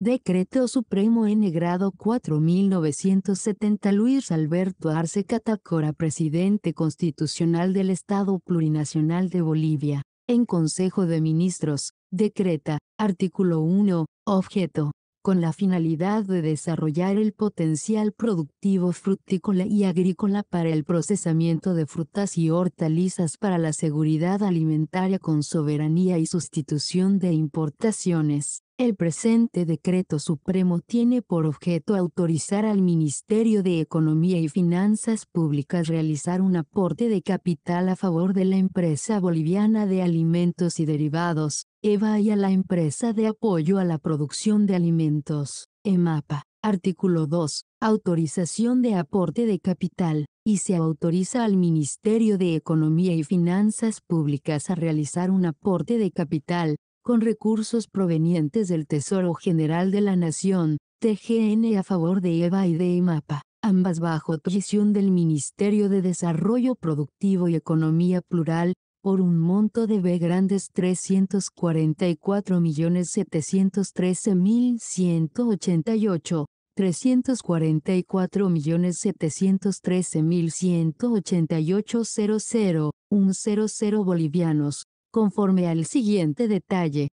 Decreto Supremo N grado 4970 Luis Alberto Arce Catacora Presidente Constitucional del Estado Plurinacional de Bolivia, en Consejo de Ministros, decreta, artículo 1, objeto, con la finalidad de desarrollar el potencial productivo frutícola y agrícola para el procesamiento de frutas y hortalizas para la seguridad alimentaria con soberanía y sustitución de importaciones el presente decreto supremo tiene por objeto autorizar al Ministerio de Economía y Finanzas Públicas realizar un aporte de capital a favor de la empresa boliviana de alimentos y derivados, EVA y a la empresa de apoyo a la producción de alimentos, EMAPA. Artículo 2. Autorización de aporte de capital y se autoriza al Ministerio de Economía y Finanzas Públicas a realizar un aporte de capital, con recursos provenientes del Tesoro General de la Nación, TGN a favor de EVA y de IMAPA, e ambas bajo adquisición del Ministerio de Desarrollo Productivo y Economía Plural, por un monto de B grandes 344.713.188, 344.713.188.00, 1.00 bolivianos, conforme al siguiente detalle.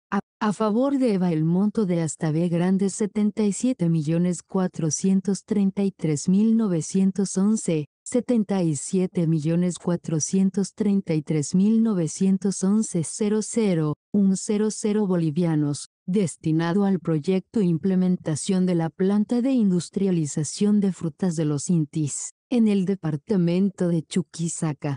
A, favor de EVA el monto de hasta B grande es 77.433.911, 77.433.911.00, bolivianos, destinado al proyecto implementación de la planta de industrialización de frutas de los Intis, en el departamento de Chuquisaca.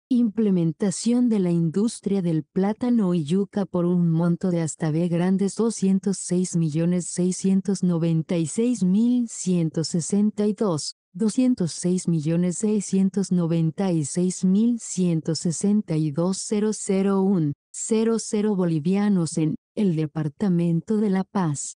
implementación de la industria del plátano y yuca por un monto de hasta B grandes 206 millones 696 mil 162, 206 millones 696 mil 162 001, 00 bolivianos en, el Departamento de la Paz.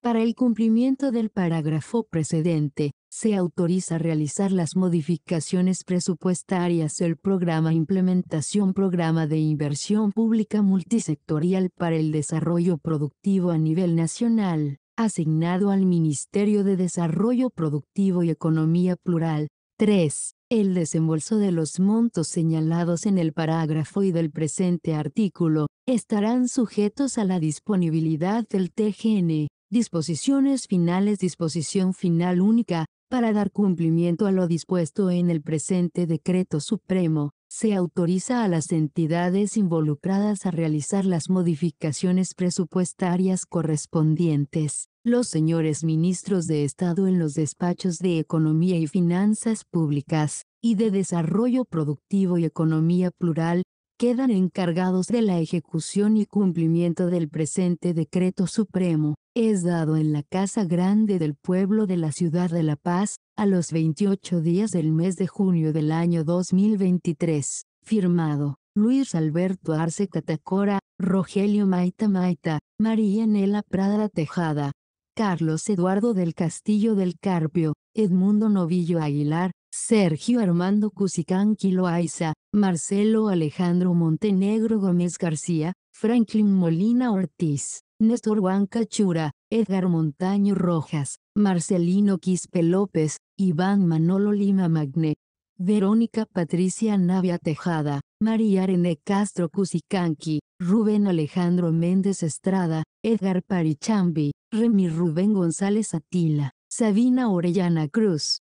Para el cumplimiento del parágrafo precedente, se autoriza realizar las modificaciones presupuestarias del programa Implementación Programa de Inversión Pública Multisectorial para el Desarrollo Productivo a nivel nacional, asignado al Ministerio de Desarrollo Productivo y Economía Plural. 3. El desembolso de los montos señalados en el parágrafo y del presente artículo, estarán sujetos a la disponibilidad del TGN Disposiciones finales Disposición final única, para dar cumplimiento a lo dispuesto en el presente decreto supremo, se autoriza a las entidades involucradas a realizar las modificaciones presupuestarias correspondientes. Los señores ministros de Estado en los despachos de Economía y Finanzas Públicas, y de Desarrollo Productivo y Economía Plural, quedan encargados de la ejecución y cumplimiento del presente decreto supremo, es dado en la Casa Grande del Pueblo de la Ciudad de La Paz, a los 28 días del mes de junio del año 2023, firmado, Luis Alberto Arce Catacora, Rogelio Maita Maita, María Nela Prada Tejada, Carlos Eduardo del Castillo del Carpio, Edmundo Novillo Aguilar, Sergio Armando Cusicanqui Loaiza, Marcelo Alejandro Montenegro Gómez García, Franklin Molina Ortiz, Néstor Juan Cachura, Edgar Montaño Rojas, Marcelino Quispe López, Iván Manolo Lima Magne, Verónica Patricia Navia Tejada, María René Castro Cusicanqui, Rubén Alejandro Méndez Estrada, Edgar Parichambi, Remy Rubén González Atila, Sabina Orellana Cruz,